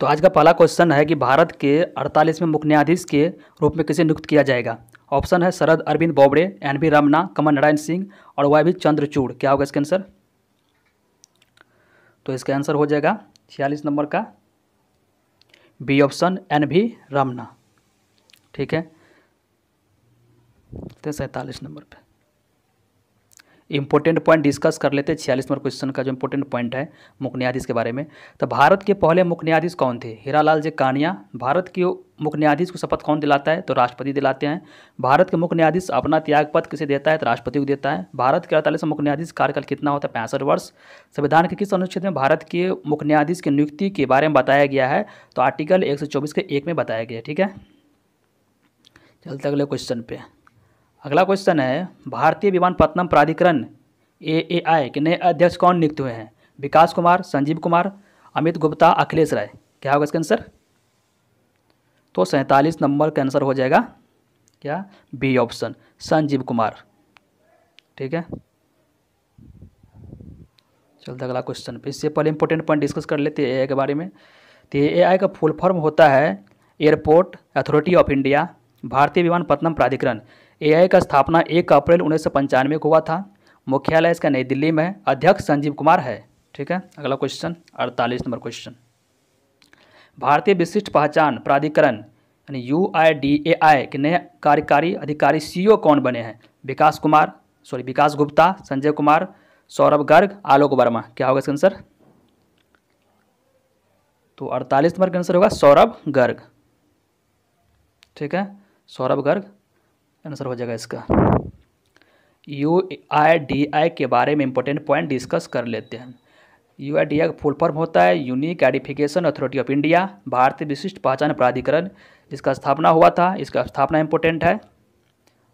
तो आज का पहला क्वेश्चन है कि भारत के 48वें मुख्य न्यायाधीश के रूप में किसे नियुक्त किया जाएगा ऑप्शन है शरद अरविंद बोबड़े एन वी रमना कमल नारायण सिंह और वाई वी चंद्रचूड़ क्या होगा इसका आंसर तो इसका आंसर हो जाएगा छियालीस नंबर का B option N V Ramana ठीक है तो सैंतालीस नंबर पर इंपॉर्टेंट पॉइंट डिस्कस कर लेते हैं छियालीस नंबर क्वेश्चन का जो इंपॉर्टेंट पॉइंट है मुख्य न्यायाधीश के बारे में तो भारत के पहले मुख्य न्यायाधीश कौन थे हीरालाल जी कानिया भारत के मुख्य न्यायाधीश को शपथ कौन दिलाता है तो राष्ट्रपति दिलाते हैं भारत के मुख्य न्यायाधीश अपना त्याग किसे देता है तो राष्ट्रपति को देता है भारत के अड़तालीस मुख्य न्यायाधीश कार्यकाल कितना होता है पैंसठ वर्ष संविधान के किस अनुच्छेद में भारत के मुख्य न्यायाधीश की नियुक्ति के बारे में बताया गया है तो आर्टिकल एक के एक में बताया गया ठीक है चलते अगले क्वेश्चन पे अगला क्वेश्चन है भारतीय विमानपत्तनम प्राधिकरण ए के नए अध्यक्ष कौन नियुक्त हुए हैं विकास कुमार संजीव कुमार अमित गुप्ता अखिलेश राय क्या होगा इसका आंसर तो सैंतालीस नंबर का आंसर हो जाएगा क्या बी ऑप्शन संजीव कुमार ठीक है चलते अगला क्वेश्चन पे इससे पहले इंपॉर्टेंट पॉइंट डिस्कस कर लेते हैं ए के बारे में तो ए आई का फुल फॉर्म होता है एयरपोर्ट अथॉरिटी ऑफ इंडिया भारतीय विमान पत्नम प्राधिकरण एआई का स्थापना एक अप्रैल उन्नीस को हुआ था मुख्यालय इसका नई दिल्ली में अध्यक्ष संजीव कुमार है ठीक है अगला क्वेश्चन अड़तालीस नंबर क्वेश्चन भारतीय विशिष्ट पहचान प्राधिकरण यानी यू आई डी ए आई के नए कार्यकारी अधिकारी सी e कौन बने हैं विकास कुमार सॉरी विकास गुप्ता संजय कुमार सौरभ गर्ग आलोक वर्मा क्या होगा इसका आंसर तो अड़तालीस नंबर का आंसर होगा सौरभ गर्ग ठीक है सौरभ गर्ग आंसर हो जाएगा इसका यू आई डी आई के बारे में इंपॉर्टेंट पॉइंट डिस्कस कर लेते हैं यू आई डी आई का फुल फॉर्म होता है unique identification authority of India भारतीय विशिष्ट पहचान प्राधिकरण इसका स्थापना हुआ था इसका स्थापना इंपॉर्टेंट है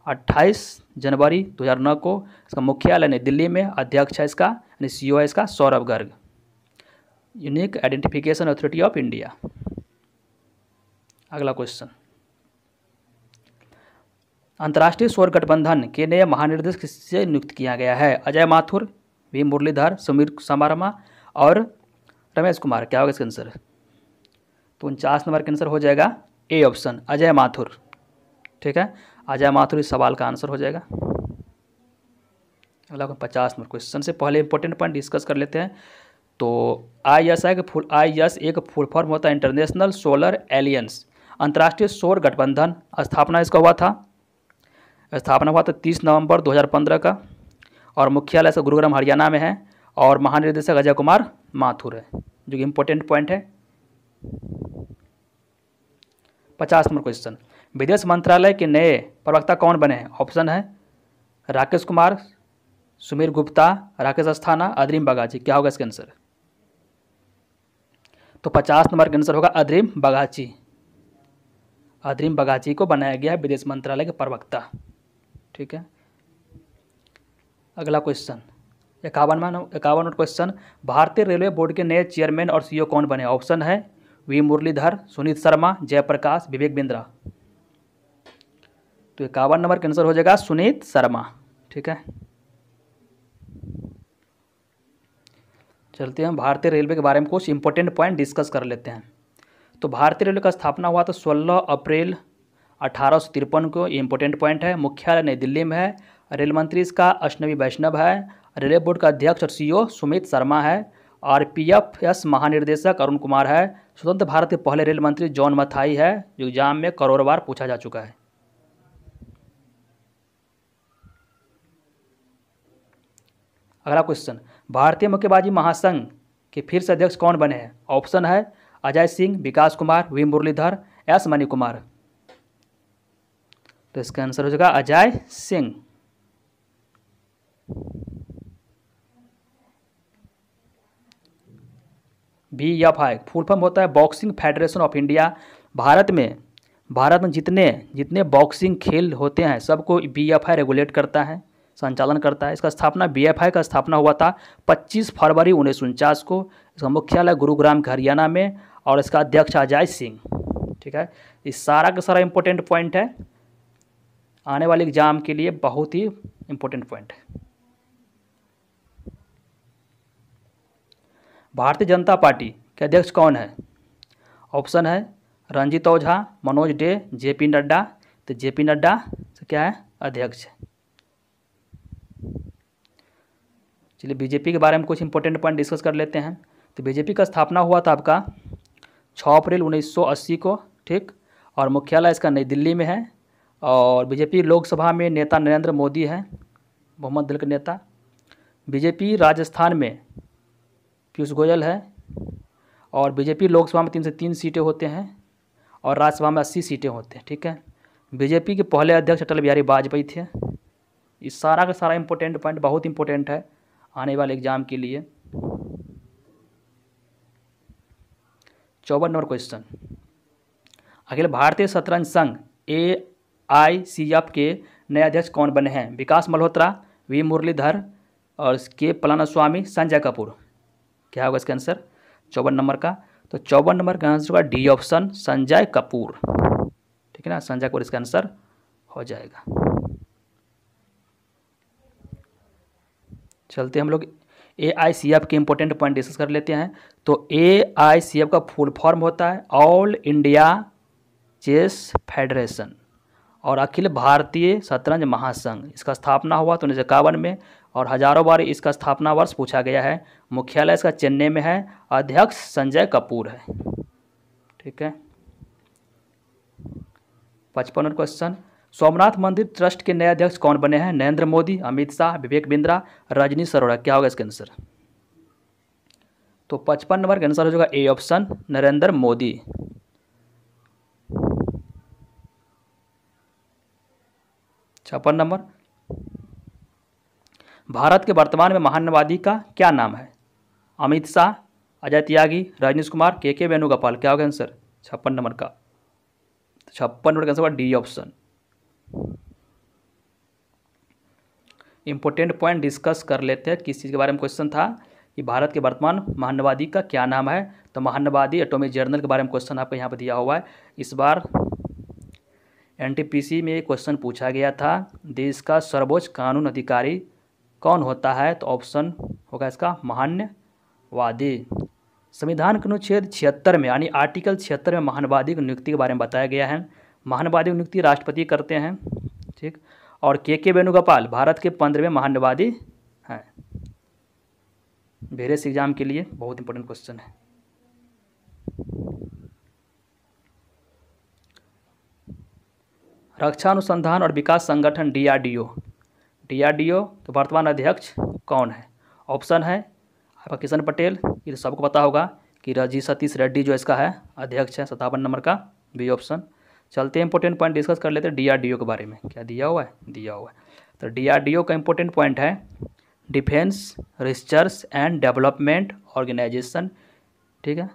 28 जनवरी 2009 को इसका मुख्यालय नई दिल्ली में अध्यक्ष है इसका यानी सी e है इसका Saurabh Garg unique identification authority of India अगला क्वेश्चन अंतर्राष्ट्रीय स्वर गठबंधन के नए महानिर्देशक से नियुक्त किया गया है अजय माथुर वी मुरलीधर समीर समारमा और रमेश कुमार क्या होगा इसका आंसर तो उनचास नंबर का आंसर हो जाएगा ए ऑप्शन अजय माथुर ठीक है अजय माथुर इस सवाल का आंसर हो जाएगा अगला पचास नंबर क्वेश्चन से पहले इंपॉर्टेंट पॉइंट डिस्कस कर लेते हैं तो आई एस आई का फुल आई एस एक फुल फॉर्म होता है इंटरनेशनल सोलर एलियंस अंतर्राष्ट्रीय सौर गठबंधन स्थापना इसका हुआ था स्थापना हुआ था तो तीस नवंबर 2015 का और मुख्यालय से गुरुग्राम हरियाणा में है और महानिर्देशक अजय कुमार माथुर है जो कि इम्पोर्टेंट पॉइंट है पचास नंबर क्वेश्चन विदेश मंत्रालय के नए प्रवक्ता कौन बने हैं ऑप्शन है राकेश कुमार सुमीर गुप्ता राकेश अस्थाना अद्रीम बागाची क्या होगा इसका आंसर तो पचास नंबर का आंसर होगा अद्रीम बगाची अद्रीम बगाची को बनाया गया है विदेश मंत्रालय के प्रवक्ता ठीक है अगला क्वेश्चन इक्यावनवा इक्यावन क्वेश्चन भारतीय रेलवे बोर्ड के नए चेयरमैन और सीईओ कौन बने ऑप्शन है वी मुरलीधर सुनीत शर्मा जयप्रकाश विवेक बिंद्रा तो इक्यावन नंबर आंसर हो जाएगा सुनीत शर्मा ठीक है चलते हम भारतीय रेलवे के बारे में कुछ इंपॉर्टेंट पॉइंट डिस्कस कर लेते हैं तो भारतीय रेलवे का स्थापना हुआ था सोलह अप्रैल अठारह को ये इंपॉर्टेंट पॉइंट है मुख्यालय नई दिल्ली में है रेल मंत्री इसका अश्नवी वैष्णव है रेलवे बोर्ड का अध्यक्ष और सीईओ e सुमित शर्मा है आर पी एफ एस महानिर्देशक अरुण कुमार है स्वतंत्र भारत के पहले रेल मंत्री जॉन मथाई है जो एग्जाम में करोड़ बार पूछा जा चुका है अगला क्वेश्चन भारतीय मुक्केबाजी महासंघ के फिर से अध्यक्ष कौन बने हैं ऑप्शन है अजय सिंह विकास कुमार वी मुरलीधर एस मणि कुमार तो इसका आंसर हो जाएगा Ajay Singh B F I full form होता है boxing federation of India Bharat में भारत में जितने जितने बॉक्सिंग खेल होते हैं सबको बी एफ आई रेगुलेट करता है संचालन करता है इसका स्थापना बी एफ आई का स्थापना हुआ था 25 फरवरी उन्नीस को इसका मुख्यालय गुरुग्राम हरियाणा में और इसका अध्यक्ष अजय सिंह ठीक है इस सारा का सारा इंपॉर्टेंट पॉइंट है आने वाले एग्ज़ाम के लिए बहुत ही इम्पोर्टेंट पॉइंट है भारतीय जनता पार्टी के अध्यक्ष कौन है ऑप्शन है रंजीत ओझा मनोज डे जे पी नड्डा तो जेपी नड्डा क्या है अध्यक्ष चलिए बीजेपी के बारे में कुछ इंपॉर्टेंट पॉइंट डिस्कस कर लेते हैं तो बीजेपी का स्थापना हुआ था आपका 6 अप्रैल 1980 को ठीक और मुख्यालय इसका नई दिल्ली में है और बीजेपी लोकसभा में नेता नरेंद्र मोदी हैं मोहम्मद दल के नेता बीजेपी राजस्थान में पीयूष गोयल है और बीजेपी लोकसभा में तीन से तीन सीटें होते हैं और राज्यसभा में अस्सी सीटें होते हैं ठीक है बीजेपी के पहले अध्यक्ष अटल बिहारी वाजपेयी थे इस सारा का सारा इम्पोर्टेंट पॉइंट बहुत इम्पोर्टेंट है आने वाले एग्जाम के लिए चौवन नंबर क्वेश्चन अखिल भारतीय शतरंज संघ ए आई के नए अध्यक्ष कौन बने हैं विकास मल्होत्रा वी मुरलीधर और के पलानास्वामी संजय कपूर क्या होगा इसका आंसर चौवन नंबर का तो चौवन नंबर का आंसर होगा डी ऑप्शन संजय कपूर ठीक है ना संजय कपूर इसका आंसर हो जाएगा चलते हम लोग ए आई सी एफ के इम्पोर्टेंट पॉइंट डिस्कस कर लेते हैं तो ए आई सी एफ का फुल फॉर्म होता है ऑल इंडिया चेस फेडरेशन और अखिल भारतीय शतरंज महासंघ इसका स्थापना हुआ तो उन्नीस इक्यावन में और हजारों बार इसका स्थापना वर्ष पूछा गया है मुख्यालय इसका चेन्नई में है अध्यक्ष संजय कपूर है ठीक है पचपन क्वेश्चन सोमनाथ मंदिर ट्रस्ट के नए अध्यक्ष कौन बने हैं नरेंद्र मोदी अमित शाह विवेक बिंद्रा रजनी सरोड़ा क्या होगा इसका आंसर तो पचपन नंबर का आंसर हो जाएगा ए ऑप्शन नरेंद्र मोदी छप्पन नंबर भारत के वर्तमान में महानवादी का क्या नाम है अमित शाह अजय त्यागी रजनीश कुमार के के वेणुगोपाल क्या होगा आंसर छप्पन नंबर का छप्पन नंबर का answer D option important point discuss कर लेते हैं किस चीज़ के बारे में क्वेश्चन था कि भारत के वर्तमान महानवादी का क्या नाम है तो महानवादी एटोमिक जर्नल के बारे में क्वेश्चन आपको यहाँ पर दिया हुआ है इस बार एनटीपीसी में क्वेश्चन पूछा गया था देश का सर्वोच्च कानून अधिकारी कौन होता है तो ऑप्शन होगा इसका महान्यवादी संविधान के अनुच्छेद छिहत्तर में यानी आर्टिकल छिहत्तर में महानवादी की नियुक्ति के बारे में बताया गया है महानवादी नियुक्ति राष्ट्रपति करते हैं ठीक और के के वेणुगोपाल भारत के पंद्रहवें महानवादी हैं भेरेस एग्जाम के लिए बहुत इंपॉर्टेंट क्वेश्चन है रक्षा अनुसंधान और विकास संगठन डीआरडीओ डीआरडीओ के तो वर्तमान अध्यक्ष कौन है ऑप्शन है आपका किशन पटेल ये तो सबको पता होगा कि रजी सतीश रेड्डी जो इसका है अध्यक्ष है सतावन नंबर का बी ऑप्शन चलते हैं इंपॉर्टेंट पॉइंट डिस्कस कर लेते हैं डीआरडीओ के बारे में क्या दिया हुआ है दिया हुआ है तो डीआरडीओ का इंपॉर्टेंट पॉइंट है defence research and development organisation ठीक है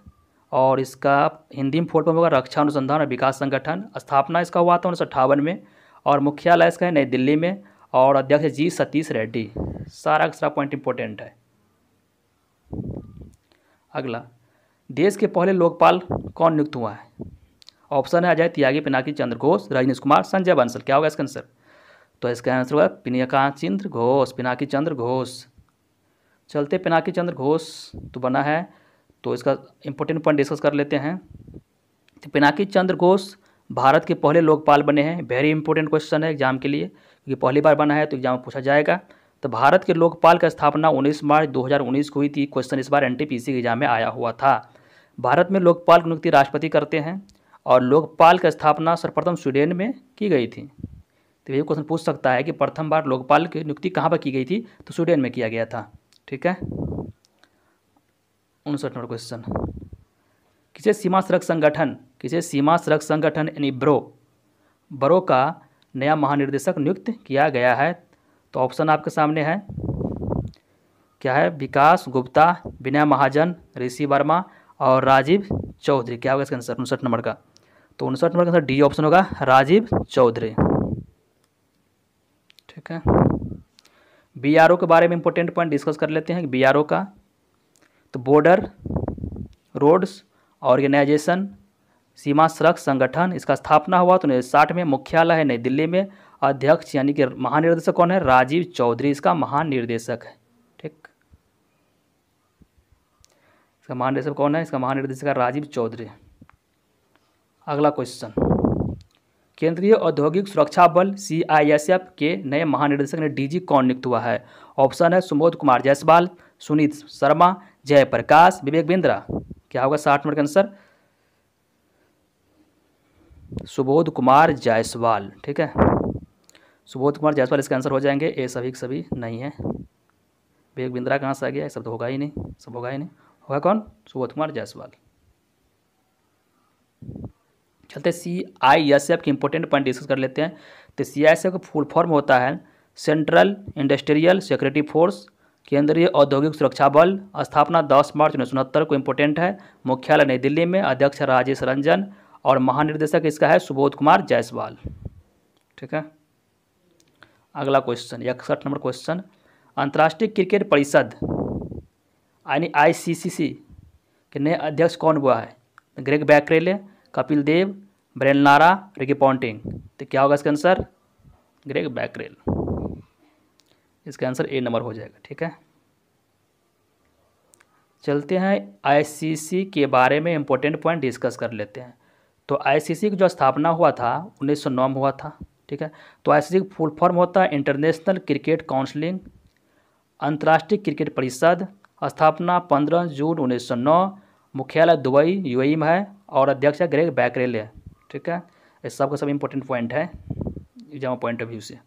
और इसका हिंदी में फुल फॉर्म होगा रक्षा अनुसंधान और विकास संगठन स्थापना इसका हुआ था उन्नीस में और मुख्यालय इसका है नई दिल्ली में और अध्यक्ष जी सतीश रेड्डी सारा सारा पॉइंट इंपॉर्टेंट है अगला देश के पहले लोकपाल कौन नियुक्त हुआ है ऑप्शन है अजय त्यागी पिनाकी चंद्र घोष रजनीश कुमार संजय बंसल क्या होगा इसका आंसर तो इसका आंसर होगा पिनाका चंद्र घोष पिनाकी चंद्र घोष चलते पिनाकी चंद्र घोष तो बना है तो इसका इम्पोर्टेंट पॉइंट डिस्कस कर लेते हैं तो पिनाकी चंद्र घोष भारत के पहले लोकपाल बने हैं वेरी इंपॉर्टेंट क्वेश्चन है एग्जाम के लिए क्योंकि पहली बार बना है तो एग्जाम पूछा जाएगा तो भारत के लोकपाल का स्थापना 19 मार्च 2019 को हुई थी क्वेश्चन इस बार एनटीपीसी के एग्जाम में आया हुआ था भारत में लोकपाल की नियुक्ति राष्ट्रपति करते हैं और लोकपाल का स्थापना सर्वप्रथम स्वीडन में की गई थी तो ये क्वेश्चन पूछ सकता है कि प्रथम बार लोकपाल की नियुक्ति कहाँ पर की गई थी तो स्वीडन में किया गया था ठीक है उनसठ नंबर क्वेश्चन किसे सीमा सड़क संगठन किसे सीमा सड़क संगठन यानी ब्रो ब्रो का नया महानिर्देशक नियुक्त किया गया है तो ऑप्शन आपके सामने है क्या है विकास गुप्ता विनय महाजन ऋषि वर्मा और राजीव चौधरी क्या होगा इसका आंसर उनसठ नंबर का तो उनसठ नंबर का आंसर डी ऑप्शन होगा राजीव चौधरी ठीक है बीआरओ के बारे में इंपॉर्टेंट पॉइंट डिस्कस कर लेते हैं बीआरओ का तो बॉर्डर रोड्स ऑर्गेनाइजेशन सीमा सड़क संगठन इसका स्थापना हुआ तो साठ में मुख्यालय है नई दिल्ली में अध्यक्ष यानी कि महानिर्देशक कौन है राजीव चौधरी इसका महानिर्देशक है ठीक इसका महानिदेशक कौन है इसका महानिर्देशक है राजीव चौधरी अगला क्वेश्चन केंद्रीय औद्योगिक सुरक्षा बल सी के नए महानिदेशक ने डीजी कौन नियुक्त हुआ है ऑप्शन है सुबोध कुमार जायसवाल सुनीत शर्मा जयप्रकाश विवेक बिंद्रा क्या होगा साठ नंबर का आंसर सुबोध कुमार जायसवाल ठीक है सुबोध कुमार जायसवाल इसका आंसर हो जाएंगे ए सभी सभी नहीं है विवेक बिंद्रा कहाँ से आ गया सब तो होगा ही नहीं सब होगा ही नहीं होगा कौन सुबोध कुमार जायसवाल चलते सी आई एस एफ के इंपॉर्टेंट पॉइंट डिस्कस कर लेते हैं तो सी आई एस एफ का फुल फॉर्म होता है सेंट्रल इंडस्ट्रियल सिक्योरिटी फोर्स केंद्रीय औद्योगिक सुरक्षा बल स्थापना 10 मार्च उन्नीस को इम्पोर्टेंट है मुख्यालय नई दिल्ली में अध्यक्ष राजेश रंजन और महानिर्देशक इसका है सुबोध कुमार जायसवाल ठीक है अगला क्वेश्चन इकसठ नंबर क्वेश्चन अंतर्राष्ट्रीय क्रिकेट परिषद यानी आईसीसीसी के नए अध्यक्ष कौन हुआ है ग्रेग बैकरेले कपिल देव ब्रेलनारा रिकी पॉन्टिंग तो क्या होगा इसका आंसर ग्रेग बैकरेल इसका आंसर ए नंबर हो जाएगा ठीक है चलते हैं आईसीसी के बारे में इम्पोर्टेंट पॉइंट डिस्कस कर लेते हैं तो आईसीसी की जो स्थापना हुआ था उन्नीस सौ नौ में हुआ था ठीक है तो आईसीसी का फुल फॉर्म होता है इंटरनेशनल क्रिकेट काउंसलिंग अंतर्राष्ट्रीय क्रिकेट परिषद स्थापना पंद्रह जून उन्नीस सौ नौ मुख्यालय दुबई यूएई e में है और अध्यक्ष ग्रेग बैकरेल है ठीक है ये सब का सब इम्पोर्टेंट पॉइंट है एग्जाम पॉइंट ऑफ व्यू से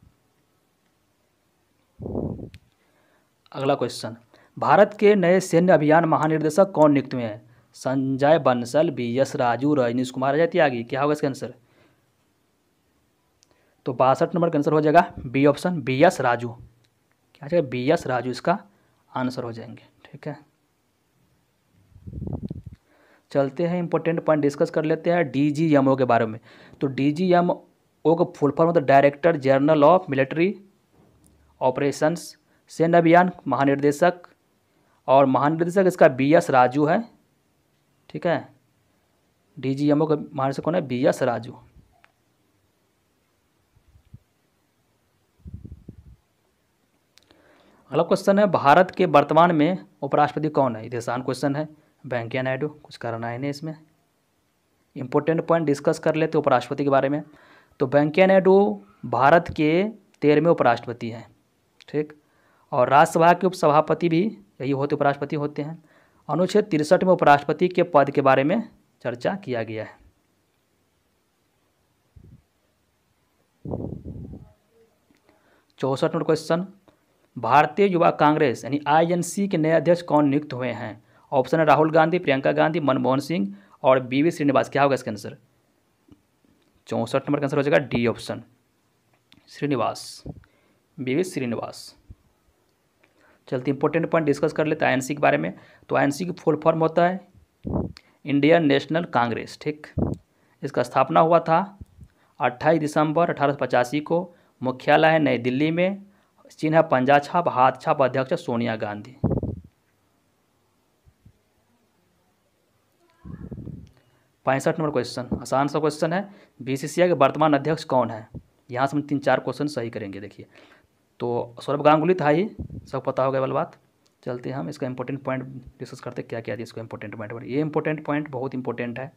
अगला क्वेश्चन भारत के नए सैन्य अभियान महानिर्देशक कौन नियुक्त हुए हैं संजय बंसल बी एस राजू रजनीश कुमार अजय त्यागी क्या होगा इसका आंसर तो बासठ नंबर का आंसर हो जाएगा B option B S Raju क्या जाएगा बी एस राजू इसका आंसर हो जाएंगे ठीक है चलते हैं इंपॉर्टेंट पॉइंट डिस्कस कर लेते हैं डी जी एम ओ के बारे में तो डी जी एम ओ का फुल फॉर्म होता है director general of military operations सैन्य अभियान महानिर्देशक और महानिर्देशक इसका बी एस राजू है ठीक है डी जी एम ओ का महानिदेशक कौन है बी एस राजू अगला क्वेश्चन है भारत के वर्तमान में उपराष्ट्रपति कौन है ये आसान क्वेश्चन है वेंकैया नायडू कुछ करना है नहीं इसमें इंपॉर्टेंट पॉइंट डिस्कस कर लेते उपराष्ट्रपति के बारे में तो वेंकैया नायडू भारत के तेरहवें उपराष्ट्रपति हैं ठीक और राज्यसभा के उपसभापति भी यही होते उपराष्ट्रपति होते हैं अनुच्छेद तिरसठ में उपराष्ट्रपति के पद के बारे में चर्चा किया गया है चौसठ नंबर क्वेश्चन भारतीय युवा कांग्रेस यानी आईएनसी के नए अध्यक्ष कौन नियुक्त हुए हैं ऑप्शन है राहुल गांधी प्रियंका गांधी मनमोहन सिंह और बी वी श्रीनिवास क्या होगा इसका आंसर चौंसठ नंबर का आंसर हो जाएगा D option Srinivas B V Srinivas चलते इंपॉर्टेंट पॉइंट डिस्कस कर लेते हैं आई के बारे में तो आई की फुल फॉर्म होता है इंडियन नेशनल कांग्रेस ठीक इसका स्थापना हुआ था 28 दिसंबर अठारह को मुख्यालय है नई दिल्ली में चिन्ह है पंजा छाप हाथ छाप अध्यक्ष सोनिया गांधी पैंसठ नंबर क्वेश्चन आसान सा क्वेश्चन है बीसीसीआई के वर्तमान अध्यक्ष कौन है यहाँ से हम तीन चार क्वेश्चन सही करेंगे देखिए तो सौरभ गांगुली था ही सब पता हो गया वाली बात चलते हम इसका इंपॉर्टेंट पॉइंट डिस्कस करते क्या क्या इसको इंपॉर्टेंट पॉइंट ये इंपॉर्टेंट पॉइंट बहुत इंपॉर्टेंट है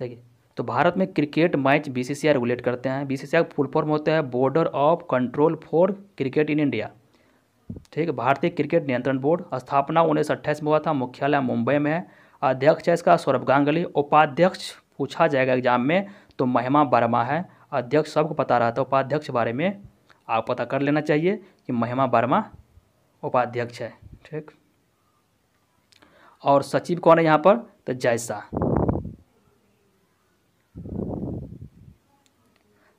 देखिए तो भारत में क्रिकेट मैच बीसीसीआई रेगुलेट करते हैं बीसीसीआई फुल फॉर्म होता है border of control for cricket in India ठीक है भारतीय क्रिकेट नियंत्रण बोर्ड स्थापना उन्नीस अट्ठाईस में हुआ था मुख्यालय मुंबई में है अध्यक्ष है इसका सौरभ गांगुली उपाध्यक्ष पूछा जाएगा एग्जाम में तो महिमा वर्मा है अध्यक्ष सबको पता रहता है उपाध्यक्ष के बारे में आप पता कर लेना चाहिए कि महिमा वर्मा उपाध्यक्ष है ठीक और सचिव कौन है यहाँ पर तो जैसा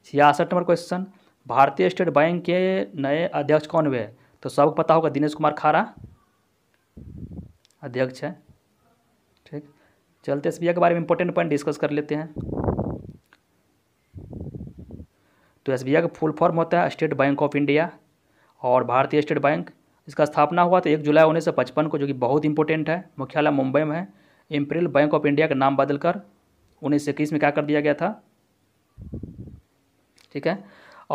छियासठ नंबर क्वेश्चन भारतीय स्टेट बैंक के नए अध्यक्ष कौन हुए तो सबको पता होगा दिनेश कुमार खारा अध्यक्ष है ठीक चलते एस के बारे में इंपॉर्टेंट पॉइंट डिस्कस कर लेते हैं तो एस का फुल फॉर्म होता है स्टेट बैंक ऑफ इंडिया और भारतीय स्टेट बैंक इसका स्थापना हुआ तो एक जुलाई उन्नीस सौ पचपन को जो कि बहुत इंपॉर्टेंट है मुख्यालय मुंबई में है इम्प्रियल बैंक ऑफ इंडिया का नाम बदलकर उन्नीस सौ इक्कीस में क्या कर दिया गया था ठीक है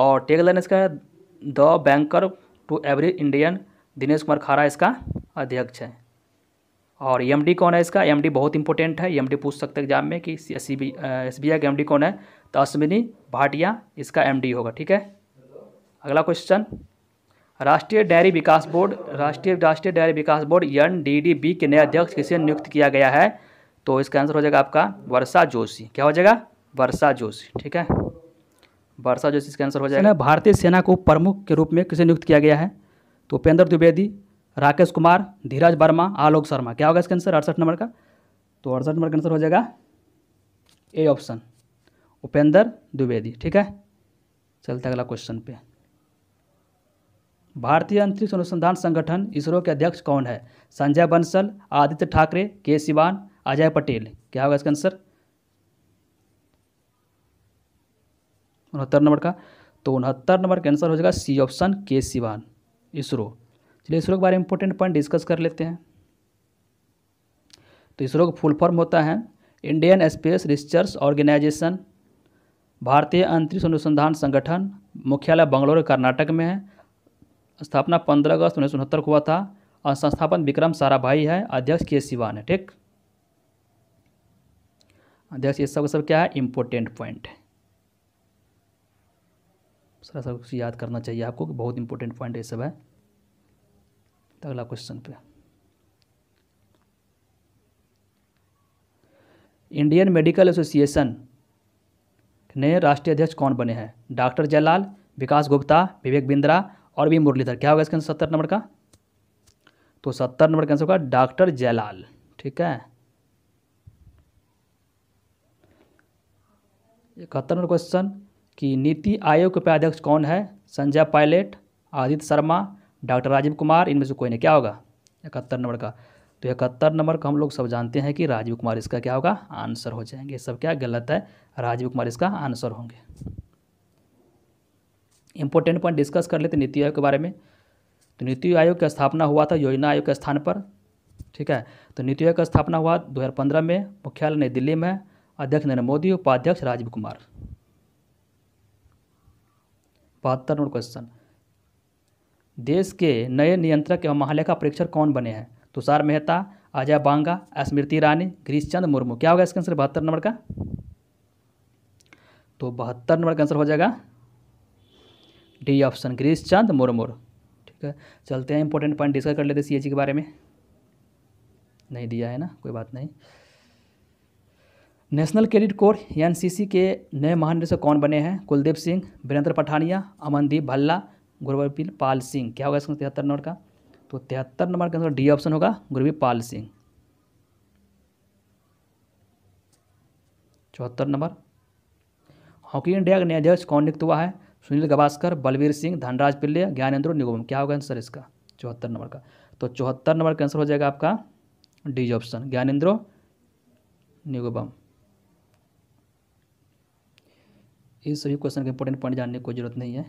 और टेगलाइन इसका the banker to every Indian Dinesh Kumar Khara इसका अध्यक्ष है और एम e कौन है इसका एम e बहुत इंपॉर्टेंट है एम e पूछ सकते एग्जाम में कि S B S B I का एम कौन है तो अश्विनी भाटिया इसका एम होगा ठीक है अगला क्वेश्चन राष्ट्रीय डेयरी विकास बोर्ड राष्ट्रीय राष्ट्रीय डेयरी विकास board N D D B के नए अध्यक्ष किसे नियुक्त किया गया है तो इसका आंसर हो जाएगा आपका वर्षा जोशी क्या हो जाएगा वर्षा जोशी ठीक है वर्षा जोशी इसका आंसर हो जाएगा भारतीय सेना को प्रमुख के रूप में किसे नियुक्त किया गया है तो उपेंद्र द्विवेदी राकेश कुमार धीरज वर्मा आलोक शर्मा क्या होगा इसका आंसर अड़सठ नंबर का तो अड़सठ नंबर का आंसर हो जाएगा ए ऑप्शन उपेंद्र द्विवेदी ठीक है चलते अगला क्वेश्चन पे भारतीय अंतरिक्ष अनुसंधान संगठन इसरो के अध्यक्ष कौन है संजय बंसल आदित्य ठाकरे के सिवान अजय पटेल क्या होगा इसका आंसर उनहत्तर नंबर का तो उनहत्तर नंबर का आंसर हो जाएगा सी ऑप्शन के सिवान इसरो चलिए इसरो के बारे में इंपॉर्टेंट पॉइंट डिस्कस कर लेते हैं तो इसरो का फुल फॉर्म होता है इंडियन स्पेस रिसर्च ऑर्गेनाइजेशन भारतीय अंतरिक्ष अनुसंधान संगठन मुख्यालय बंगलोर कर्नाटक में है स्थापना पंद्रह अगस्त उन्नीस को हुआ था और संस्थापन विक्रम साराभाई है अध्यक्ष के सिवान है ठीक अध्यक्ष ये सब सब क्या है इम्पोर्टेंट पॉइंट है सब कुछ याद करना चाहिए आपको कि बहुत इंपॉर्टेंट पॉइंट ये सब है तो अगला क्वेश्चन पे इंडियन मेडिकल एसोसिएशन ने राष्ट्रीय अध्यक्ष कौन बने हैं डॉक्टर जयलाल विकास गुप्ता विवेक बिंद्रा और भी मुरलीधर क्या होगा इसके आंसर सत्तर नंबर का तो सत्तर नंबर का आंसर होगा डॉक्टर जयलाल ठीक है इकहत्तर नंबर क्वेश्चन कि नीति आयोग के उपाध्यक्ष कौन है संजय पायलट आदित्य शर्मा डॉक्टर राजीव कुमार इनमें से कोई नहीं क्या होगा इकहत्तर नंबर का तो इकहत्तर नंबर का हम लोग सब जानते हैं कि राजीव कुमार इसका क्या होगा आंसर हो जाएंगे सब क्या गलत है राजीव कुमार इसका आंसर होंगे इंपॉर्टेंट पॉइंट डिस्कस कर लेते नीति आयोग के बारे में तो नीति आयोग की स्थापना हुआ था योजना आयोग के स्थान पर ठीक है तो नीति आयोग का स्थापना हुआ दो में मुख्यालय नई दिल्ली में अध्यक्ष नरेंद्र मोदी उपाध्यक्ष राजीव कुमार बहत्तर नंबर क्वेश्चन देश के नए नियंत्रक एवं महालेखा परीक्षक कौन बने हैं तुषार मेहता अजय बांगा स्मृति ईरानी गिरीश चंद्र मुर्मू क्या होगा इसका आंसर बहत्तर नंबर का तो बहत्तर नंबर का आंसर हो जाएगा डी ऑप्शन गिरीश चंद मुरमुर ठीक है चलते हैं इंपॉर्टेंट पॉइंट डिस्कस कर लेते सी के बारे में नहीं दिया है ना कोई बात नहीं नेशनल क्रेडिट कोर एनसीसी के नए महानिदेशक कौन बने हैं कुलदीप सिंह वीरेंद्र पठानिया अमनदीप भल्ला गुरबीर पाल सिंह क्या होगा इसका तिहत्तर नंबर का तो तिहत्तर नंबर का डी ऑप्शन होगा गुरबीर पाल सिंह चौहत्तर नंबर हॉकी इंडिया का नया अध्यक्ष कौन नियुक्त हुआ है सुनील गवास्कर बलवीर सिंह धनराज पिल्ले ज्ञानेन्द्र निगम क्या होगा आंसर इसका चौहत्तर नंबर का तो चौहत्तर नंबर का आंसर हो जाएगा आपका डी ऑप्शन ज्ञानेन्द्र निगम इस सभी क्वेश्चन के इंपॉर्टेंट पॉइंट जानने की जरूरत नहीं है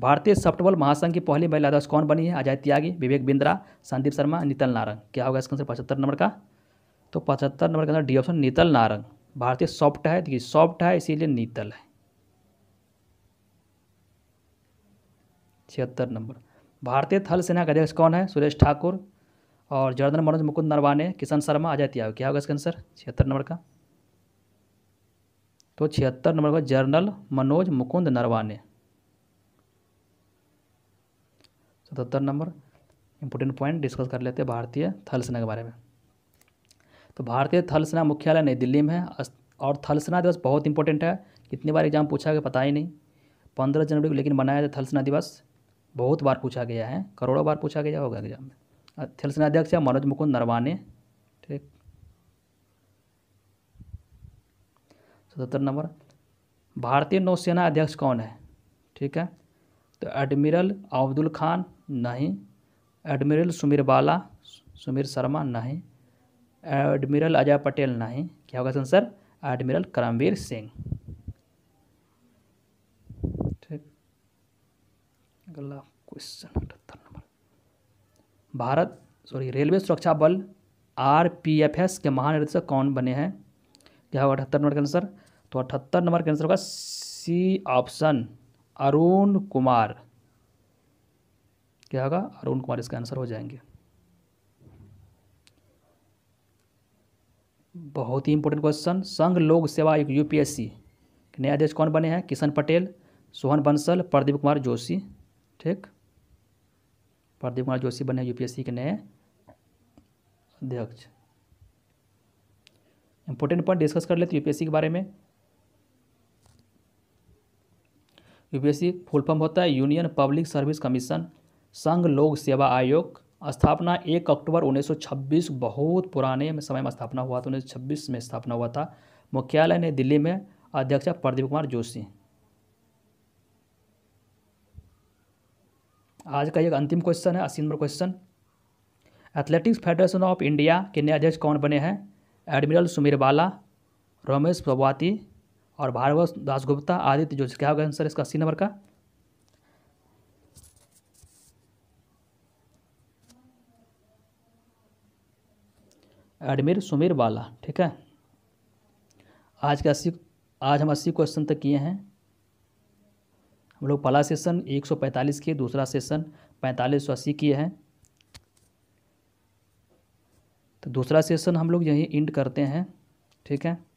भारतीय सॉफ्टबॉल महासंघ की पहली महिला अध्यक्ष कौन बनी है अजय त्यागी विवेक बिंद्रा संदीप शर्मा नीतल नारंग क्या होगा इसका पचहत्तर नंबर का तो पचहत्तर नंबर का answer D option Nital Narang भारतीय सॉफ्ट है देखिए सॉफ्ट है इसीलिए नीतल है छिहत्तर नंबर भारतीय थल सेना का अध्यक्ष कौन है सुरेश ठाकुर और जर्नल मनोज मुकुंद नरवाने किशन शर्मा अजय त्याग क्या होगा इसका आंसर छिहत्तर नंबर का तो छिहत्तर नंबर का जर्नल मनोज मुकुंद नरवाने सतहत्तर तो नंबर इंपोर्टेंट पॉइंट डिस्कस कर लेते हैं भारतीय थल सेना के बारे में तो भारतीय थल सेना मुख्यालय नई दिल्ली में है और थल सेना दिवस बहुत इंपॉर्टेंट है कितनी बार एग्जाम पूछा गया पता ही नहीं पंद्रह जनवरी को लेकिन मनाया जाए थल सेना दिवस बहुत बार पूछा गया है करोड़ों बार पूछा गया होगा एग्जाम में थल सेना अध्यक्ष है मनोज मुकुंद नरवाने ठीक सतहत्तर तो नंबर भारतीय नौसेना अध्यक्ष कौन है ठीक है तो एडमिरल अब्दुल खान नहीं एडमिरल सुमिर बाला सुमीर शर्मा नहीं एडमिरल अजय पटेल नहीं क्या होगा आंसर एडमिरल करमवीर सिंह ठीक अगला क्वेश्चन अठहत्तर नंबर भारत सॉरी रेलवे सुरक्षा बल आर पी एफ एस के महानिदेशक कौन बने हैं क्या होगा अठहत्तर नंबर का आंसर तो अठहत्तर नंबर का आंसर होगा सी ऑप्शन अरुण कुमार क्या होगा अरुण कुमार इसका आंसर हो जाएंगे बहुत ही इंपॉर्टेंट क्वेश्चन संघ लोक सेवा आयोग यूपीएससी के नए अध्यक्ष कौन बने हैं किशन पटेल सोहन बंसल प्रदीप कुमार जोशी ठीक प्रदीप कुमार जोशी बने यूपीएससी के नए अध्यक्ष इंपॉर्टेंट पॉइंट डिस्कस कर लेते यूपीएससी के बारे में यूपीएससी फुल फॉर्म होता है यूनियन पब्लिक सर्विस कमीशन संघ लोक सेवा आयोग स्थापना एक अक्टूबर 1926 बहुत पुराने में समय में स्थापना हुआ था 1926 में स्थापना हुआ था मुख्यालय ने दिल्ली में अध्यक्ष प्रदीप कुमार जोशी आज का एक अंतिम क्वेश्चन है अस्सी number question athletics federation of India के नए अध्यक्ष कौन बने हैं एडमिरल सुमीर बाला रमेश प्रभाती और भार्गव दासगुप्ता आदित्य जोशी क्या होगा आंसर इसका अस्सी नंबर का एडमिर सुमेर वाला ठीक है आज के अस्सी आज हम अस्सी क्वेश्चन तक किए हैं हम लोग पहला सेशन 145 किए दूसरा सेशन पैंतालीस सौ अस्सी किए हैं तो दूसरा सेशन हम लोग यहीं इंड करते हैं ठीक है